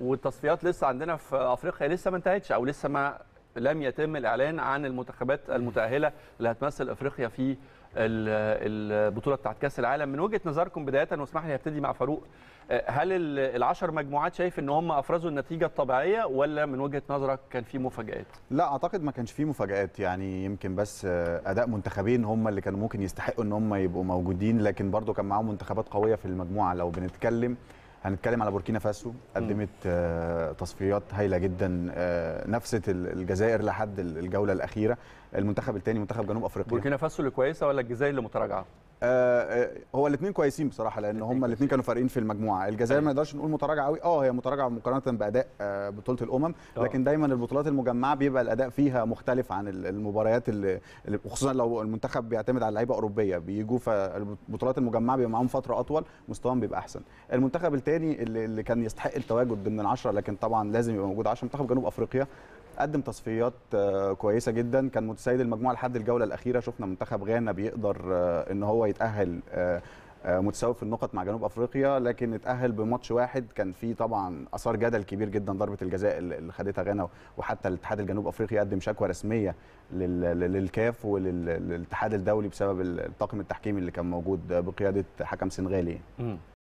والتصفيات لسه عندنا في افريقيا لسه ما انتهتش او لسه ما لم يتم الاعلان عن المنتخبات المتاهله اللي هتمثل افريقيا في البطوله بتاعت كاس العالم من وجهه نظركم بدايه واسمح لي ابتدي مع فاروق هل العشر مجموعات شايف ان هم افرزوا النتيجه الطبيعيه ولا من وجهه نظرك كان في مفاجات لا اعتقد ما كانش في مفاجات يعني يمكن بس اداء منتخبين هم اللي كانوا ممكن يستحقوا ان هم يبقوا موجودين لكن برضو كان معاهم منتخبات قويه في المجموعه لو بنتكلم هنتكلم على بوركينا فاسو قدمت آه، تصفيات هايله جدا آه، نفسه الجزائر لحد الجوله الاخيره المنتخب الثاني منتخب جنوب افريقيا بوركينا فاسو اللي كويسه ولا الجزائر اللي متراجعه آه، آه، هو الاثنين كويسين بصراحه لان هم الاثنين كانوا فارقين في المجموعه أيوة. الجزائر ما نقدرش نقول متراجعه قوي اه هي متراجعه مقارنه باداء آه، بطوله الامم لكن دايما البطولات المجمعه بيبقى الاداء فيها مختلف عن المباريات اللي وخصوصا لو المنتخب بيعتمد على لعيبه اوروبيه بيجوا فالبطولات المجمعه بيبقى معاهم فتره اطول مستواهم بيبقى احسن المنتخب الثاني اللي كان يستحق التواجد ضمن العشره لكن طبعا لازم يبقى موجود عشان منتخب جنوب افريقيا قدم تصفيات آه، كويسه جدا كان متسيد المجموعه لحد الجوله الاخيره شفنا منتخب غانا بيقدر آه، ان هو يتاهل آه، متساوي في النقط مع جنوب افريقيا لكن اتاهل بماتش واحد كان في طبعا اثار جدل كبير جدا ضربه الجزاء اللي خدتها غانا وحتى الاتحاد الجنوب افريقي قدم شكوى رسميه للكاف وللاتحاد الدولي بسبب الطاقم التحكيمي اللي كان موجود بقياده حكم سنغالي